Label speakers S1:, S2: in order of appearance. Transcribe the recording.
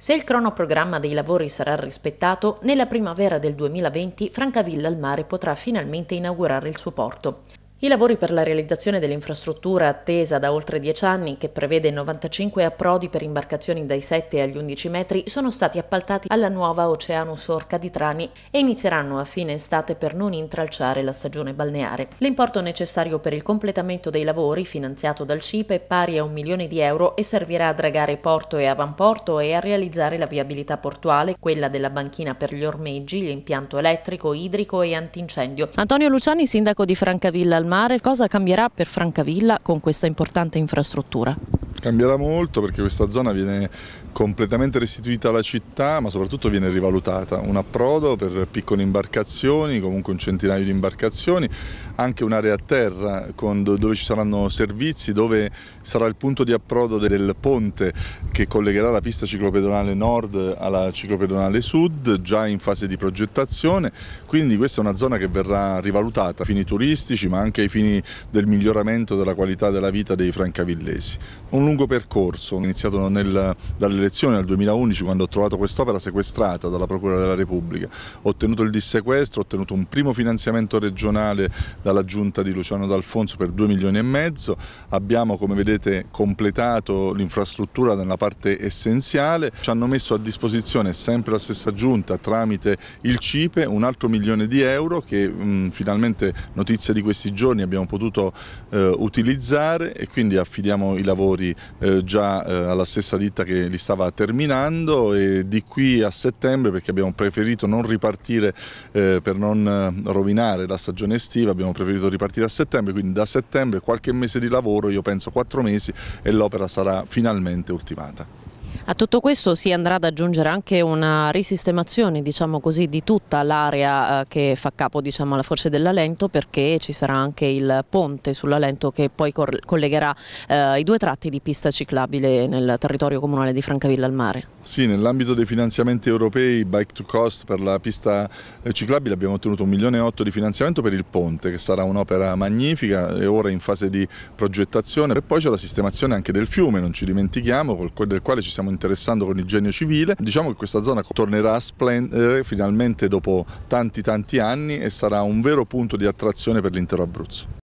S1: Se il cronoprogramma dei lavori sarà rispettato, nella primavera del 2020 Francavilla al Mare potrà finalmente inaugurare il suo porto. I lavori per la realizzazione dell'infrastruttura attesa da oltre 10 anni, che prevede 95 approdi per imbarcazioni dai 7 agli 11 metri, sono stati appaltati alla nuova Oceanus Orca di Trani e inizieranno a fine estate per non intralciare la stagione balneare. L'importo necessario per il completamento dei lavori, finanziato dal CIPE, è pari a un milione di euro e servirà a dragare porto e avamporto e a realizzare la viabilità portuale, quella della banchina per gli ormeggi, l'impianto elettrico, idrico e antincendio. Antonio Luciani, sindaco di Francavilla al mare, cosa cambierà per Francavilla con questa importante infrastruttura?
S2: Cambierà molto perché questa zona viene completamente restituita alla città ma soprattutto viene rivalutata, un approdo per piccole imbarcazioni, comunque un centinaio di imbarcazioni, anche un'area a terra con, dove ci saranno servizi, dove sarà il punto di approdo del ponte che collegherà la pista ciclopedonale nord alla ciclopedonale sud, già in fase di progettazione, quindi questa è una zona che verrà rivalutata a fini turistici ma anche ai fini del miglioramento della qualità della vita dei francavillesi. Un lungo percorso iniziato nel, dall'elezione nel 2011 quando ho trovato quest'opera sequestrata dalla Procura della Repubblica, ho ottenuto il dissequestro, ho ottenuto un primo finanziamento regionale dalla giunta di Luciano D'Alfonso per 2 milioni e mezzo, abbiamo come vedete completato l'infrastruttura nella parte essenziale, ci hanno messo a disposizione sempre la stessa giunta tramite il CIPE un altro milione di euro che mh, mm, finalmente notizia di questi giorni abbiamo potuto eh, utilizzare e quindi affidiamo i lavori eh, già eh, alla stessa ditta che li stava terminando e di qui a settembre perché abbiamo preferito non ripartire eh, per non eh, rovinare la stagione estiva abbiamo preferito ripartire a settembre, quindi da settembre qualche mese di lavoro, io penso quattro mesi e l'opera sarà finalmente ultimata.
S1: A tutto questo si andrà ad aggiungere anche una risistemazione diciamo così, di tutta l'area eh, che fa capo diciamo, alla foce della Lento perché ci sarà anche il ponte sulla Lento che poi collegherà eh, i due tratti di pista ciclabile nel territorio comunale di Francavilla al mare.
S2: Sì, nell'ambito dei finanziamenti europei Bike to Cost per la pista eh, ciclabile abbiamo ottenuto un milione e 8 di finanziamento per il ponte che sarà un'opera magnifica e ora in fase di progettazione e poi c'è la sistemazione anche del fiume, non ci dimentichiamo, del quale ci stiamo interessando con il genio civile. Diciamo che questa zona tornerà a splendere finalmente dopo tanti tanti anni e sarà un vero punto di attrazione per l'intero Abruzzo.